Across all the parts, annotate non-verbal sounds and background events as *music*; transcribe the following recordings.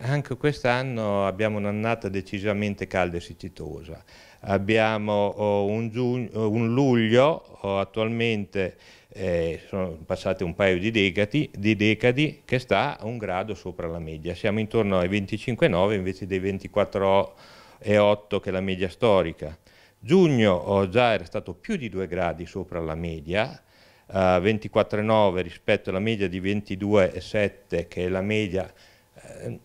*laughs* Anche quest'anno abbiamo un'annata decisamente calda e siccitosa. Abbiamo oh, un, giugno, oh, un luglio, oh, attualmente eh, sono passate un paio di decadi, di decadi, che sta a un grado sopra la media. Siamo intorno ai 25,9 invece dei 24,8 che è la media storica. Giugno già era stato più di 2 gradi sopra la media, eh, 24,9 rispetto alla media di 22,7 che è la media eh,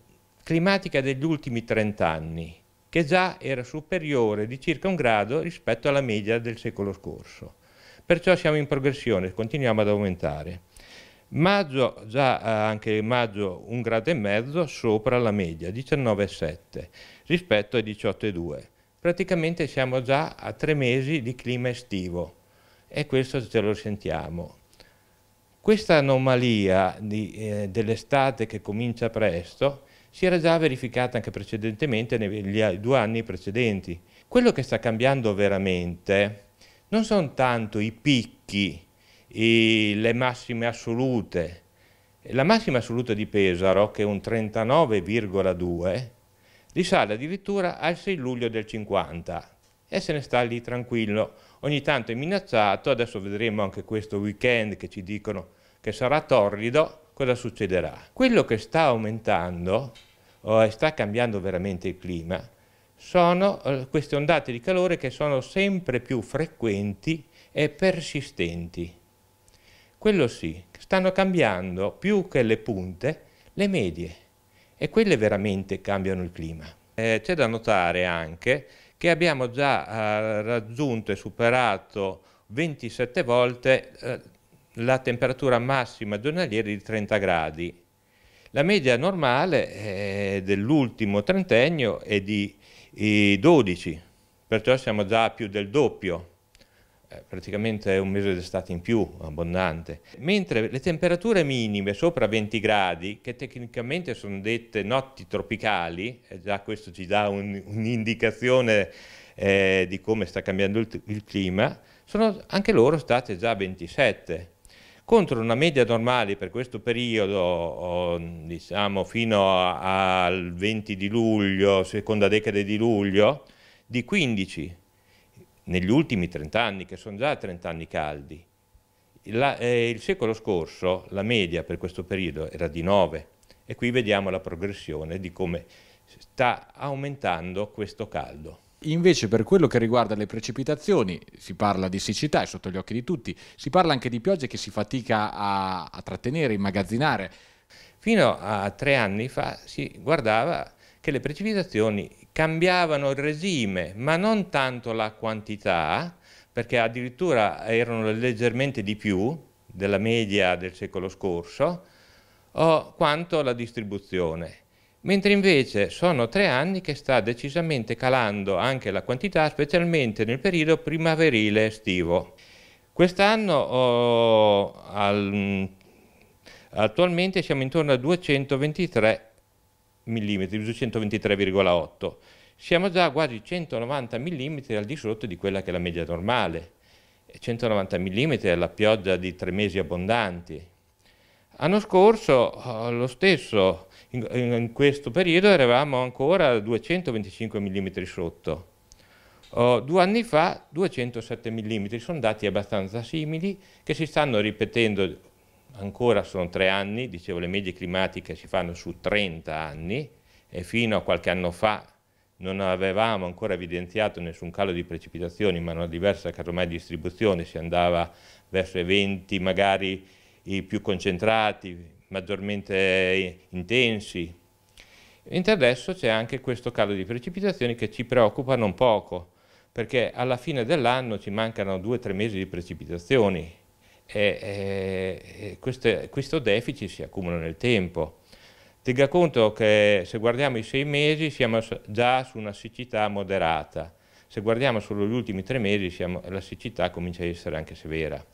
climatica degli ultimi 30 anni, che già era superiore di circa un grado rispetto alla media del secolo scorso. Perciò siamo in progressione, continuiamo ad aumentare. Maggio, già eh, anche maggio, un grado e mezzo sopra la media, 19,7 rispetto ai 18,2. Praticamente siamo già a tre mesi di clima estivo e questo ce lo sentiamo. Questa anomalia eh, dell'estate che comincia presto si era già verificata anche precedentemente negli due anni precedenti. Quello che sta cambiando veramente non sono tanto i picchi, i, le massime assolute. La massima assoluta di Pesaro, che è un 39,2, risale addirittura al 6 luglio del 50 e se ne sta lì tranquillo. Ogni tanto è minacciato, adesso vedremo anche questo weekend che ci dicono che sarà torrido, cosa succederà? Quello che sta aumentando o sta cambiando veramente il clima sono eh, queste ondate di calore che sono sempre più frequenti e persistenti. Quello sì, stanno cambiando più che le punte le medie e quelle veramente cambiano il clima. Eh, c'è da notare anche che abbiamo già eh, raggiunto e superato 27 volte eh, la temperatura massima giornaliera di 30 gradi. La media normale eh, dell'ultimo trentennio è di 12, eh, perciò siamo già più del doppio eh, praticamente è un mese d'estate in più, abbondante. Mentre le temperature minime sopra 20 gradi, che tecnicamente sono dette notti tropicali, e già questo ci dà un'indicazione un eh, di come sta cambiando il, il clima, sono anche loro state già 27 contro una media normale per questo periodo, mm, diciamo fino al 20 di luglio, seconda decade di luglio, di 15 negli ultimi 30 anni, che sono già 30 anni caldi. La, eh, il secolo scorso la media per questo periodo era di 9 e qui vediamo la progressione di come sta aumentando questo caldo. Invece per quello che riguarda le precipitazioni, si parla di siccità, è sotto gli occhi di tutti, si parla anche di piogge che si fatica a, a trattenere, immagazzinare. Fino a tre anni fa si guardava che le precipitazioni cambiavano il regime, ma non tanto la quantità, perché addirittura erano leggermente di più della media del secolo scorso, quanto la distribuzione mentre invece sono tre anni che sta decisamente calando anche la quantità, specialmente nel periodo primaverile estivo. Quest'anno oh, al, attualmente siamo intorno a 223 mm, 223,8 siamo già quasi 190 mm al di sotto di quella che è la media normale. 190 mm è la pioggia di tre mesi abbondanti, L'anno scorso eh, lo stesso, in, in, questo periodo eravamo ancora 225 mm sotto. Oh, due anni fa 207 mm, sono dati abbastanza simili che si stanno ripetendo ancora, sono tre anni, dicevo le medie climatiche si fanno su 30 anni e fino a qualche anno fa non avevamo ancora evidenziato nessun calo di precipitazioni, ma una diversa casomai distribuzione, si andava verso i 20 magari i più concentrati, maggiormente intensi. Mentre adesso c'è anche questo calo di precipitazioni che ci preoccupa non poco, perché alla fine dell'anno ci mancano due o tre mesi di precipitazioni e, e queste, questo deficit si accumula nel tempo. Tenga conto che se guardiamo i sei mesi siamo già su una siccità moderata, se guardiamo solo gli ultimi tre mesi siamo, la siccità comincia a essere anche severa.